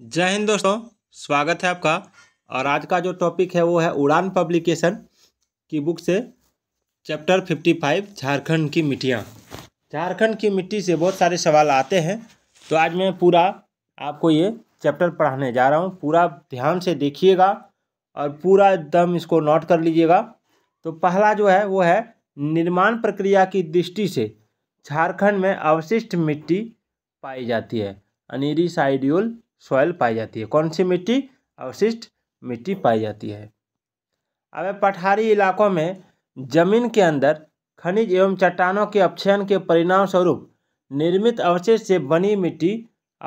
जय हिंद दोस्तों स्वागत है आपका और आज का जो टॉपिक है वो है उड़ान पब्लिकेशन की बुक से चैप्टर फिफ्टी फाइव झारखंड की मिट्टियाँ झारखंड की मिट्टी से बहुत सारे सवाल आते हैं तो आज मैं पूरा आपको ये चैप्टर पढ़ाने जा रहा हूँ पूरा ध्यान से देखिएगा और पूरा एकदम इसको नोट कर लीजिएगा तो पहला जो है वो है निर्माण प्रक्रिया की दृष्टि से झारखंड में अवशिष्ट मिट्टी पाई जाती है अनिरी साइड्यूल सॉयल पाई जाती है कौन सी मिट्टी अवशिष्ट मिट्टी पाई जाती है अब पठारी इलाकों में जमीन के अंदर खनिज एवं चट्टानों के अपचयन के परिणाम स्वरूप निर्मित अवशेष से बनी मिट्टी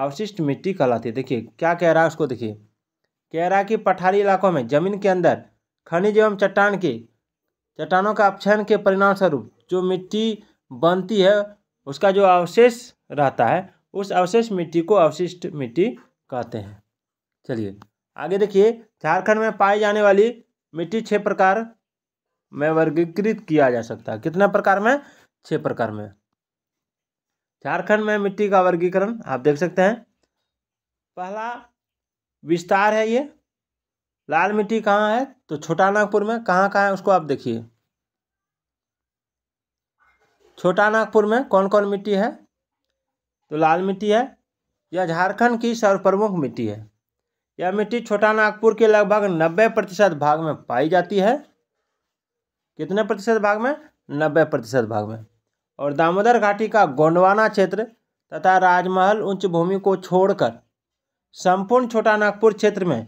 अवशिष्ट मिट्टी कहलाती है देखिए क्या कह रहा है उसको देखिए कह रहा है कि पठारी इलाकों में जमीन के अंदर खनिज एवं चट्टान के चट्टानों का अपचयन के परिणाम स्वरूप जो मिट्टी बनती है उसका जो अवशेष रहता है उस अवशेष मिट्टी को अवशिष्ट मिट्टी कहते हैं चलिए आगे देखिए झारखंड में पाई जाने वाली मिट्टी छः प्रकार में वर्गीकृत किया जा सकता है कितने प्रकार में छः प्रकार में झारखंड में मिट्टी का वर्गीकरण आप देख सकते हैं पहला विस्तार है ये लाल मिट्टी कहाँ है तो छोटा नागपुर में कहाँ कहाँ है उसको आप देखिए छोटा नागपुर में कौन कौन मिट्टी है तो लाल मिट्टी है यह झारखंड की सर्वप्रमुख मिट्टी है यह मिट्टी छोटा नागपुर के लगभग नब्बे प्रतिशत भाग में पाई जाती है कितने प्रतिशत भाग में नब्बे प्रतिशत भाग में और दामोदर घाटी का गोंडवाना क्षेत्र तथा राजमहल उच्च भूमि को छोड़कर संपूर्ण छोटा नागपुर क्षेत्र में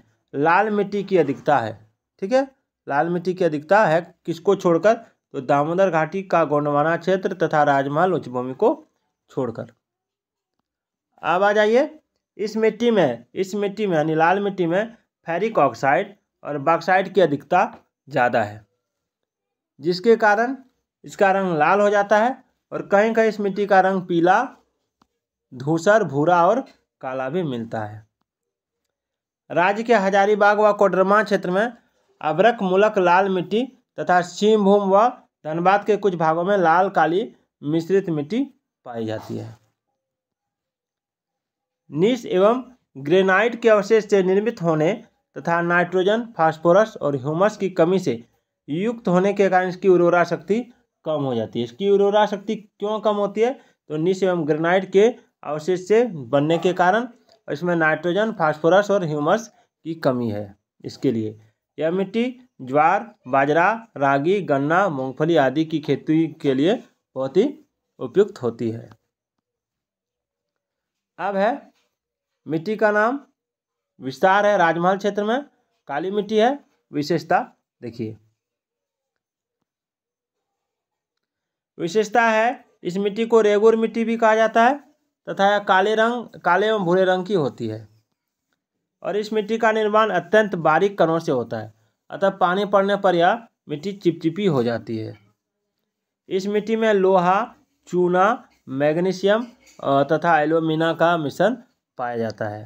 लाल मिट्टी की अधिकता है ठीक है लाल मिट्टी की अधिकता है किसको छोड़कर तो दामोदर घाटी का गोंडवाना क्षेत्र तथा राजमहल उच्च भूमि को छोड़कर अब आ जाइए इस मिट्टी में इस मिट्टी में यानी लाल मिट्टी में फेरिक ऑक्साइड और बॉक्साइड की अधिकता ज़्यादा है जिसके कारण इसका रंग लाल हो जाता है और कहीं कहीं इस मिट्टी का रंग पीला धूसर भूरा और काला भी मिलता है राज्य के हजारीबाग व कोडरमा क्षेत्र में अबरक मूलक लाल मिट्टी तथा सिंहभूम व धनबाद के कुछ भागों में लाल काली मिश्रित मिट्टी पाई जाती है निस एवं ग्रेनाइट के अवशेष से निर्मित होने तथा नाइट्रोजन फास्फोरस और ह्यूमस की कमी से युक्त होने के कारण इसकी उर्वरा शक्ति कम हो जाती है इसकी उर्वरा शक्ति क्यों कम होती है तो निस एवं ग्रेनाइट के अवशेष से बनने के कारण इसमें नाइट्रोजन फास्फोरस और ह्यूमस की कमी है इसके लिए यह मिट्टी ज्वार बाजरा रागी गन्ना मूंगफली आदि की खेती के लिए बहुत ही उपयुक्त होती है अब है मिट्टी का नाम विस्तार है राजमहल क्षेत्र में काली मिट्टी है विशेषता देखिए विशेषता है इस मिट्टी को रेगुर मिट्टी भी कहा जाता है तथा यह काले रंग काले एवं भूरे रंग की होती है और इस मिट्टी का निर्माण अत्यंत बारीक कणों से होता है अतः पानी पड़ने पर यह मिट्टी चिपचिपी हो जाती है इस मिट्टी में लोहा चूना मैग्नीशियम तथा एलोमिना का मिश्रण पाया जाता है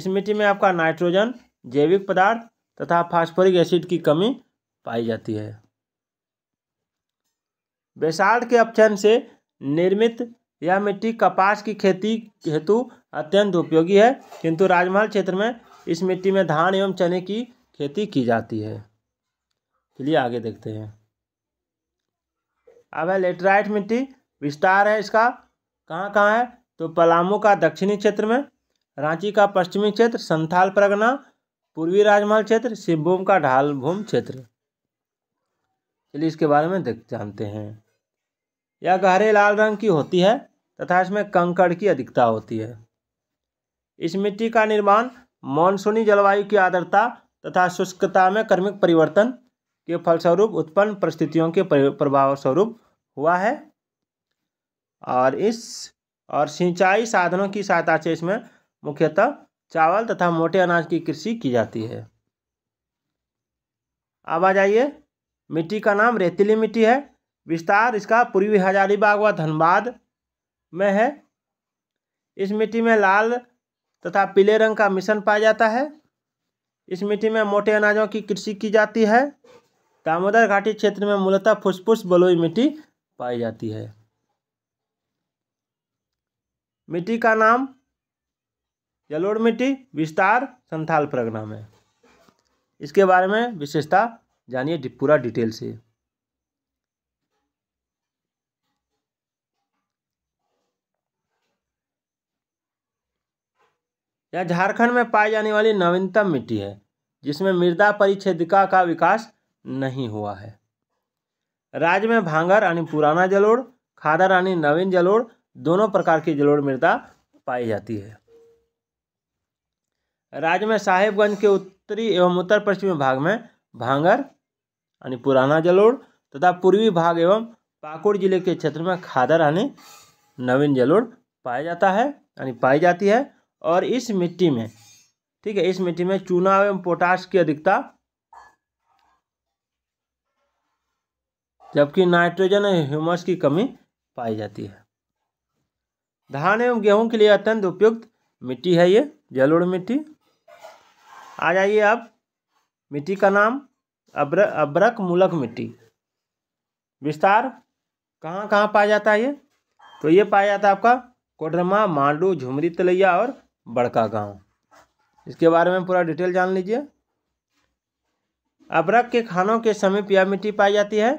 इस मिट्टी में आपका नाइट्रोजन जैविक पदार्थ तथा फास्फोरिक एसिड की कमी पाई जाती है बेसाल्ट के अपचन से निर्मित यह मिट्टी कपास की खेती हेतु अत्यंत उपयोगी है किंतु राजमहल क्षेत्र में इस मिट्टी में धान एवं चने की खेती की जाती है चलिए आगे देखते हैं अब है लेटराइट मिट्टी विस्तार है इसका कहाँ कहाँ है तो पलामू का दक्षिणी क्षेत्र में रांची का पश्चिमी क्षेत्र संथाल प्रगना पूर्वी राजमहल क्षेत्र सिंहभूम का ढालभूम क्षेत्र चलिए इसके बारे में देख जानते हैं यह गहरे लाल रंग की होती है तथा इसमें कंकड़ की अधिकता होती है इस मिट्टी का निर्माण मानसूनी जलवायु की आर्द्रता तथा शुष्कता में कर्मिक परिवर्तन के फलस्वरूप उत्पन्न परिस्थितियों के प्रभाव स्वरूप हुआ है और इस और सिंचाई साधनों की सहायता से इसमें मुख्यतः चावल तथा मोटे अनाज की कृषि की जाती है अब आ जाइए मिट्टी का नाम रेतीली मिट्टी है विस्तार इसका पूर्वी हजारीबाग व धनबाद में है इस मिट्टी में लाल तथा पीले रंग का मिश्रण पाया जाता है इस मिट्टी में मोटे अनाजों की कृषि की जाती है दामोदर घाटी क्षेत्र में मूलतः फुसफुस बलोई मिट्टी पाई जाती है मिट्टी का नाम जलोढ़ मिट्टी विस्तार संथाल प्रगना में इसके बारे में विशेषता जानिए पूरा डिटेल से यह झारखंड में पाई जाने वाली नवीनतम मिट्टी है जिसमें मृदा परिच्छेदिका का विकास नहीं हुआ है राज्य में भांगर यानी पुराना जलोड़ खादर यानी नवीन जलोड़ दोनों प्रकार की जलोढ़ मृदा पाई जाती है राज्य में साहेबगंज के उत्तरी एवं उत्तर पश्चिमी भाग में भांगर यानी पुराना जलोढ़ तथा पूर्वी भाग एवं पाकुड़ जिले के क्षेत्र में खादर यानी नवीन जलोढ़ पाया जाता है यानी पाई जाती है और इस मिट्टी में ठीक है इस मिट्टी में चूना एवं पोटाश की अधिकता जबकि नाइट्रोजन ह्यूमस की कमी पाई जाती है धान एवं गेहूं के लिए अत्यंत उपयुक्त मिट्टी है ये जलोड़ मिट्टी आ जाइए आप मिट्टी का नाम अब्र अब्रक मूलक मिट्टी विस्तार कहाँ कहाँ पाया जाता है ये तो ये पाया जाता है आपका कोडरमा मांडू झुमरी तलैया और बड़का गांव इसके बारे में पूरा डिटेल जान लीजिए अब्रक के खानों के समीप यह मिट्टी पाई जाती है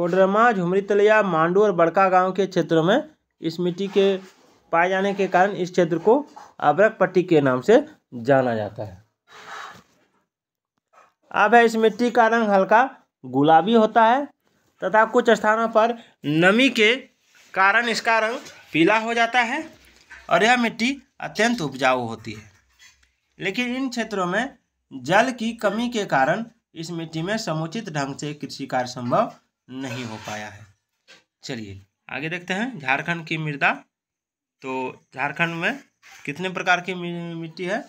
कोडरमा झुमरी तलैया मांडू और बड़का गांव के क्षेत्रों में इस मिट्टी के पाए जाने के कारण इस क्षेत्र को अबरक पट्टी के नाम से जाना जाता है अब है इस मिट्टी का रंग हल्का गुलाबी होता है तथा कुछ स्थानों पर नमी के कारण इसका रंग पीला हो जाता है और यह मिट्टी अत्यंत उपजाऊ होती है लेकिन इन क्षेत्रों में जल की कमी के कारण इस मिट्टी में समुचित ढंग से कृषि कार्य संभव नहीं हो पाया है चलिए आगे देखते हैं झारखंड की मृदा तो झारखंड में कितने प्रकार की मिट्टी है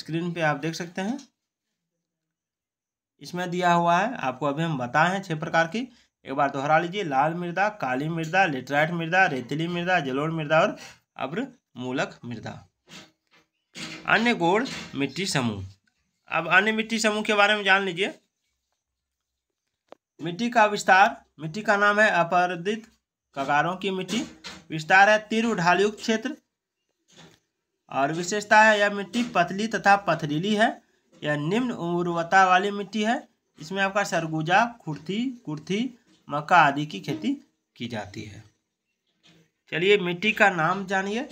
स्क्रीन पे आप देख सकते हैं इसमें दिया हुआ है आपको अभी हम बताए हैं छह प्रकार की एक बार दोहरा लीजिए लाल मृदा काली मृदा लेटराइट मृदा रेतीली मृदा जलोड़ मृदा और अब्र मूलक मृदा अन्य गोड़ मिट्टी समूह अब अन्य मिट्टी समूह के बारे में जान लीजिए मिट्टी का विस्तार मिट्टी का नाम है अपरदित कगारों की मिट्टी विस्तार है तीव्र ढालयुक्त क्षेत्र और विशेषता है यह मिट्टी पतली तथा पथरीली है यह निम्न उर्वरता वाली मिट्टी है इसमें आपका सरगुजा खुर्थी कुर्थी मक्का आदि की खेती की जाती है चलिए मिट्टी का नाम जानिए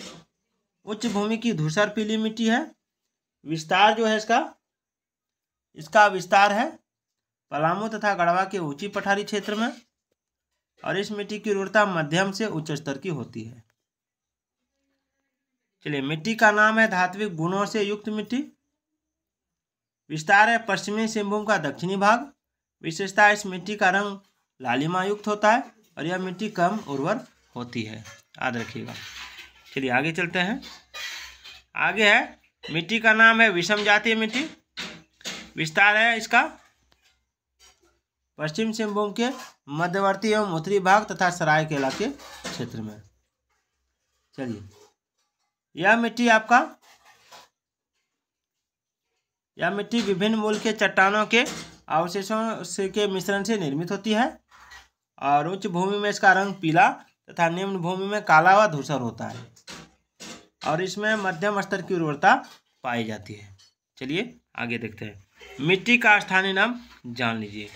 उच्च भूमि की धूसर पीली मिट्टी है विस्तार जो है इसका इसका विस्तार है पलामू तथा गढ़वा के ऊंची पठारी क्षेत्र में और इस मिट्टी की उर्वरता मध्यम से उच्च स्तर की होती है चलिए मिट्टी का नाम है धात्विक गुणों से युक्त मिट्टी विस्तार है पश्चिमी सिंहभूम का दक्षिणी भाग विशेषता इस मिट्टी का रंग लालिमा युक्त होता है और यह मिट्टी कम उर्वर होती है याद रखिएगा चलिए आगे चलते हैं आगे है मिट्टी का नाम है विषम जातीय मिट्टी विस्तार है इसका पश्चिम सिंहभूम के मध्यवर्ती एवं उत्तरी भाग तथा सरायकेला के क्षेत्र में चलिए यह मिट्टी आपका यह मिट्टी विभिन्न मूल के चट्टानों के अवशेषों से के मिश्रण से निर्मित होती है और उच्च भूमि में इसका रंग पीला तथा निम्न भूमि में काला व धूसर होता है और इसमें मध्यम स्तर की उर्वरता पाई जाती है चलिए आगे देखते हैं मिट्टी का स्थानीय नाम जान लीजिए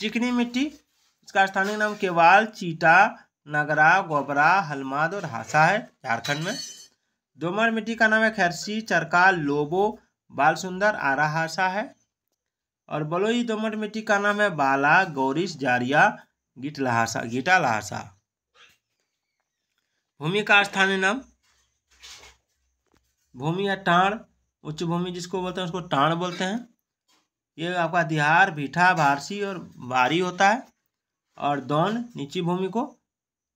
चिकनी मिट्टी इसका स्थानीय नाम केवाल चीटा नगरा गोबरा हलमाद और हासा है झारखंड में दोमर मिट्टी का नाम है खैरसी चरका लोबो बाल सुंदर आरा हासा है और बलोई दोमर मिट्टी का नाम है बाला गौरिश जारिया गिट लहासा गीटा लहासा भूमि का स्थानीय नाम भूमि या टाण उच्च भूमि जिसको बोलते हैं उसको टाण बोलते हैं ये आपका दिहार भीठा भारसी और बारी होता है और दौन नीची भूमि को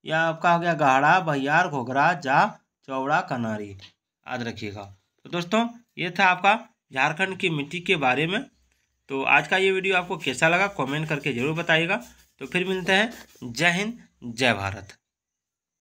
या आपका हो गया गाढ़ा बहियार घोघरा जा चौड़ा कनारी याद रखिएगा तो दोस्तों ये था आपका झारखंड की मिट्टी के बारे में तो आज का ये वीडियो आपको कैसा लगा कमेंट करके ज़रूर बताइएगा तो फिर मिलते हैं जय हिंद जय भारत